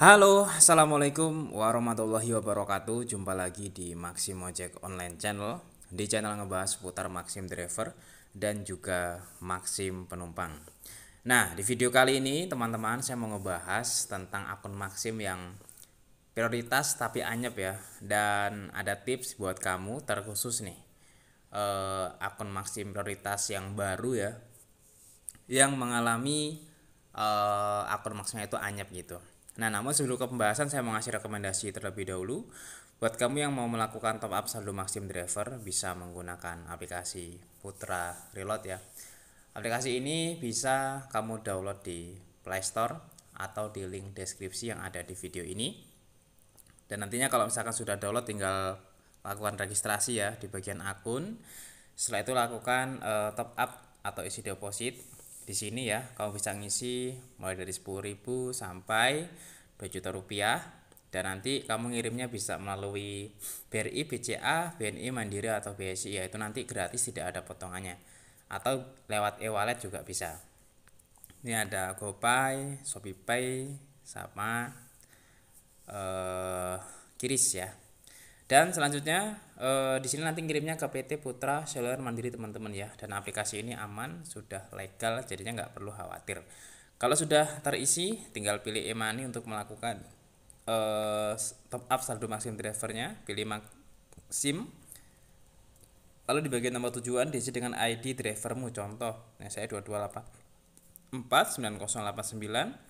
Halo, assalamualaikum warahmatullahi wabarakatuh. Jumpa lagi di Maxim Ojek Online Channel. Di channel ngebahas seputar Maxim Driver dan juga Maxim Penumpang. Nah, di video kali ini teman-teman saya mau ngebahas tentang akun Maxim yang prioritas tapi anyep ya. Dan ada tips buat kamu terkhusus nih. Eh, akun Maxim prioritas yang baru ya. Yang mengalami eh, akun Maximnya itu anyep gitu Nah, namun sebelum ke pembahasan, saya mau ngasih rekomendasi terlebih dahulu. Buat kamu yang mau melakukan top up saldo Maxim Driver, bisa menggunakan aplikasi Putra Reload ya. Aplikasi ini bisa kamu download di Play Store atau di link deskripsi yang ada di video ini. Dan nantinya kalau misalkan sudah download tinggal lakukan registrasi ya di bagian akun. Setelah itu lakukan uh, top up atau isi deposit di sini ya kamu bisa ngisi mulai dari 10.000 sampai 2 juta rupiah dan nanti kamu ngirimnya bisa melalui BRI, BCA, BNI, Mandiri atau BSI yaitu nanti gratis tidak ada potongannya atau lewat e-wallet juga bisa ini ada GoPay, ShopeePay sama eh, Kiris ya dan selanjutnya eh, di sini nanti kirimnya ke PT Putra Solar Mandiri teman-teman ya. Dan aplikasi ini aman, sudah legal, jadinya nggak perlu khawatir. Kalau sudah terisi, tinggal pilih e-money untuk melakukan eh, top up saldo maksimum drivernya, pilih maksim. Lalu di bagian nomor tujuan diisi dengan ID drivermu contoh. Nah, saya 228 49089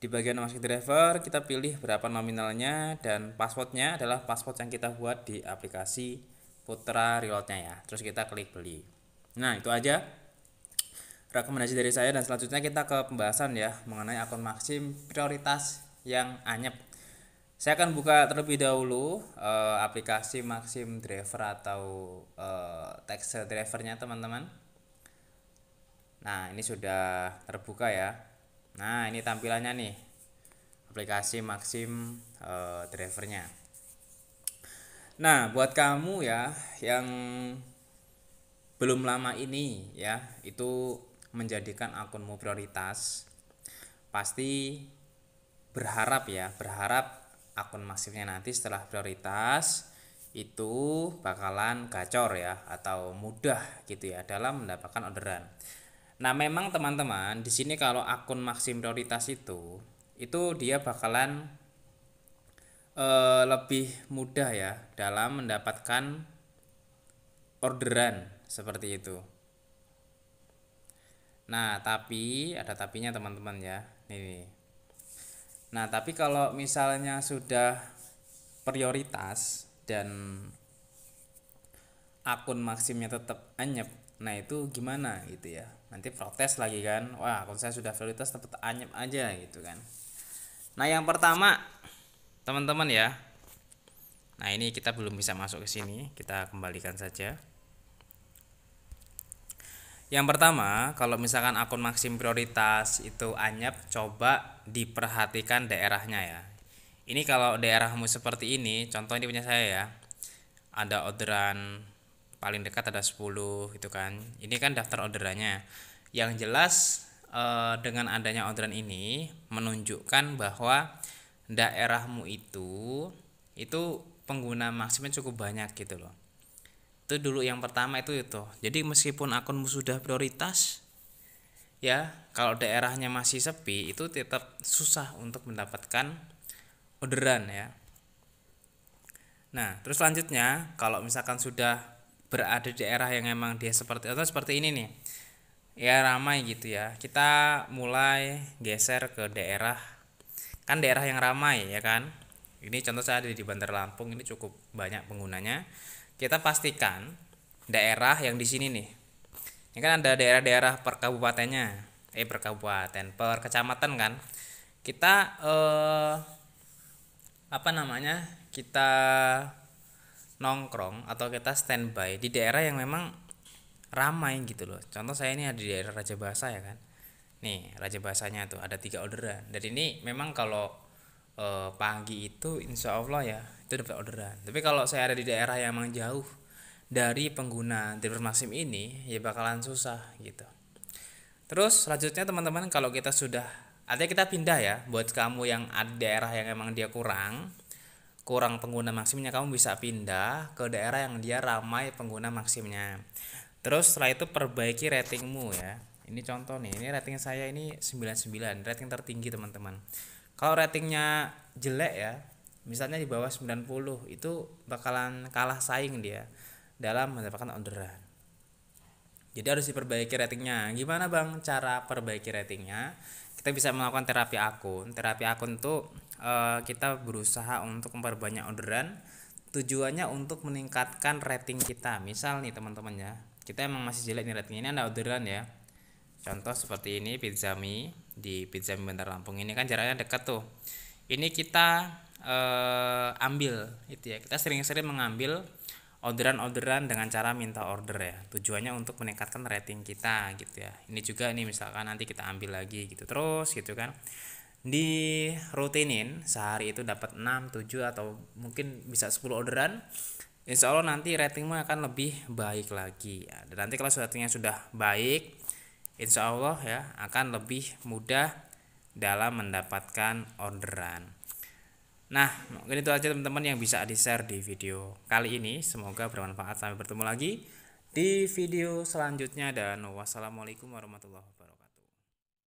di bagian masking driver kita pilih berapa nominalnya dan passwordnya adalah password yang kita buat di aplikasi Putra Reloadnya ya. Terus kita klik beli. Nah itu aja rekomendasi dari saya dan selanjutnya kita ke pembahasan ya mengenai akun maksim prioritas yang anyep. Saya akan buka terlebih dahulu e, aplikasi maksim Driver atau e, eh, text Drivernya teman-teman. Nah ini sudah terbuka ya nah ini tampilannya nih aplikasi Maxim uh, drivernya nah buat kamu ya yang belum lama ini ya itu menjadikan akunmu prioritas pasti berharap ya berharap akun Maximnya nanti setelah prioritas itu bakalan gacor ya atau mudah gitu ya dalam mendapatkan orderan Nah, memang teman-teman, di sini kalau akun maksim prioritas itu itu dia bakalan e, lebih mudah ya dalam mendapatkan orderan seperti itu. Nah, tapi ada tapinya teman-teman ya. Ini. Nah, tapi kalau misalnya sudah prioritas dan akun maksimnya tetap anyep Nah itu gimana gitu ya Nanti protes lagi kan Wah kalau saya sudah prioritas tetap anyep aja gitu kan Nah yang pertama Teman-teman ya Nah ini kita belum bisa masuk ke sini Kita kembalikan saja yang pertama, kalau misalkan akun maksim prioritas itu anyep coba diperhatikan daerahnya ya. Ini kalau daerahmu seperti ini, contoh ini punya saya ya. Ada orderan paling dekat ada 10 gitu kan ini kan daftar orderannya yang jelas eh, dengan adanya orderan ini menunjukkan bahwa daerahmu itu itu pengguna maksimum cukup banyak gitu loh itu dulu yang pertama itu itu jadi meskipun akunmu sudah prioritas ya kalau daerahnya masih sepi itu tetap susah untuk mendapatkan orderan ya nah terus selanjutnya kalau misalkan sudah berada di daerah yang emang dia seperti atau seperti ini nih ya ramai gitu ya kita mulai geser ke daerah kan daerah yang ramai ya kan ini contoh saya ada di Bandar Lampung ini cukup banyak penggunanya kita pastikan daerah yang di sini nih ini kan ada daerah-daerah per kabupatennya eh per kabupaten per kecamatan kan kita eh, apa namanya kita nongkrong atau kita standby di daerah yang memang ramai gitu loh contoh saya ini ada di daerah Raja Basa ya kan nih Raja Basanya tuh ada tiga orderan dan ini memang kalau e, pagi itu insya Allah ya itu dapat orderan tapi kalau saya ada di daerah yang memang jauh dari pengguna driver masim ini ya bakalan susah gitu terus selanjutnya teman-teman kalau kita sudah artinya kita pindah ya buat kamu yang ada daerah yang emang dia kurang kurang pengguna maksimnya kamu bisa pindah ke daerah yang dia ramai pengguna maksimnya terus setelah itu perbaiki ratingmu ya ini contoh nih ini rating saya ini 99 rating tertinggi teman-teman kalau ratingnya jelek ya misalnya di bawah 90 itu bakalan kalah saing dia dalam mendapatkan orderan jadi harus diperbaiki ratingnya gimana bang cara perbaiki ratingnya kita bisa melakukan terapi akun terapi akun tuh uh, kita berusaha untuk memperbanyak orderan tujuannya untuk meningkatkan rating kita misal nih teman-teman ya kita emang masih jelek nih ratingnya, ini ada orderan ya contoh seperti ini pizza mie di pizza mie Bandar Lampung ini kan jaraknya dekat tuh ini kita uh, ambil itu ya kita sering-sering mengambil orderan-orderan dengan cara minta order ya tujuannya untuk meningkatkan rating kita gitu ya ini juga nih misalkan nanti kita ambil lagi gitu terus gitu kan di rutinin sehari itu dapat 6, 7 atau mungkin bisa 10 orderan Insya Allah nanti ratingmu akan lebih baik lagi ya. dan nanti kalau ratingnya sudah baik Insya Allah ya akan lebih mudah dalam mendapatkan orderan Nah, mungkin itu aja teman-teman yang bisa di-share di video kali ini. Semoga bermanfaat. Sampai bertemu lagi di video selanjutnya dan wassalamualaikum warahmatullahi wabarakatuh.